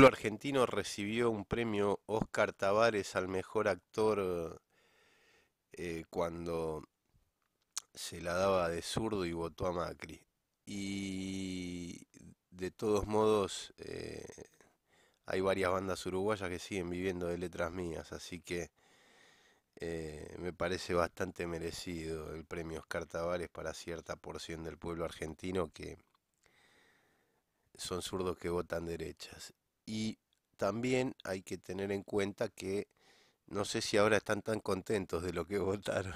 pueblo El argentino recibió un premio Oscar Tavares al mejor actor eh, cuando se la daba de zurdo y votó a Macri. Y de todos modos, eh, hay varias bandas uruguayas que siguen viviendo de letras mías, así que eh, me parece bastante merecido el premio Oscar Tavares para cierta porción del pueblo argentino que son zurdos que votan derechas y también hay que tener en cuenta que no sé si ahora están tan contentos de lo que votaron.